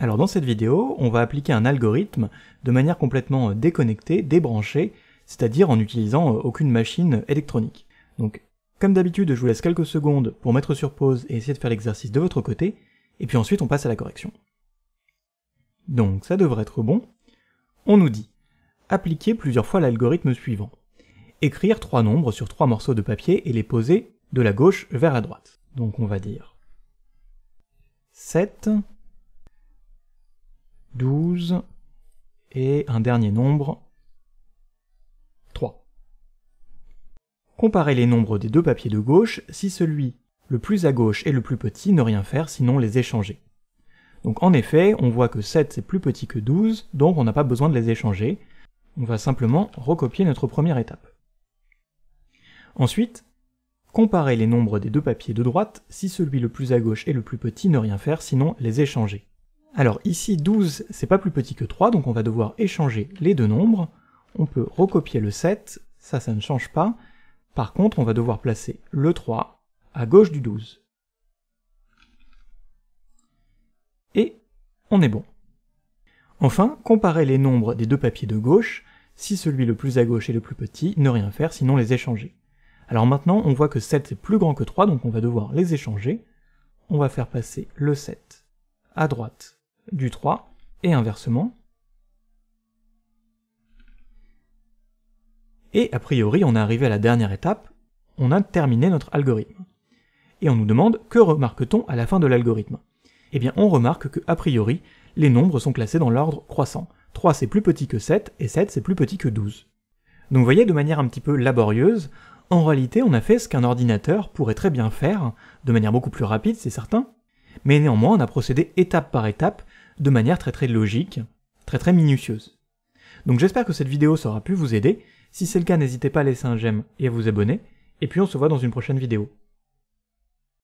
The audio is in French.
Alors dans cette vidéo, on va appliquer un algorithme de manière complètement euh, déconnectée, débranchée, c'est-à-dire en utilisant euh, aucune machine électronique. Donc comme d'habitude, je vous laisse quelques secondes pour mettre sur pause et essayer de faire l'exercice de votre côté, et puis ensuite on passe à la correction. Donc ça devrait être bon. On nous dit appliquer plusieurs fois l'algorithme suivant. Écrire trois nombres sur trois morceaux de papier et les poser de la gauche vers la droite. Donc on va dire 7, 12 et un dernier nombre 3. Comparer les nombres des deux papiers de gauche si celui le plus à gauche et le plus petit ne rien faire sinon les échanger. Donc en effet, on voit que 7 c'est plus petit que 12, donc on n'a pas besoin de les échanger. On va simplement recopier notre première étape. Ensuite, comparer les nombres des deux papiers de droite si celui le plus à gauche et le plus petit ne rien faire sinon les échanger. Alors ici, 12, c'est pas plus petit que 3, donc on va devoir échanger les deux nombres. On peut recopier le 7, ça, ça ne change pas. Par contre, on va devoir placer le 3 à gauche du 12. Et on est bon. Enfin, comparer les nombres des deux papiers de gauche, si celui le plus à gauche est le plus petit, ne rien faire, sinon les échanger. Alors maintenant, on voit que 7 est plus grand que 3, donc on va devoir les échanger. On va faire passer le 7 à droite du 3, et inversement. Et a priori, on est arrivé à la dernière étape, on a terminé notre algorithme. Et on nous demande que remarque-t-on à la fin de l'algorithme Eh bien, on remarque que, a priori, les nombres sont classés dans l'ordre croissant. 3 c'est plus petit que 7, et 7 c'est plus petit que 12. Donc vous voyez, de manière un petit peu laborieuse, en réalité, on a fait ce qu'un ordinateur pourrait très bien faire, de manière beaucoup plus rapide, c'est certain, mais néanmoins on a procédé étape par étape, de manière très très logique, très très minutieuse. Donc j'espère que cette vidéo aura pu vous aider, si c'est le cas n'hésitez pas à laisser un j'aime et à vous abonner, et puis on se voit dans une prochaine vidéo.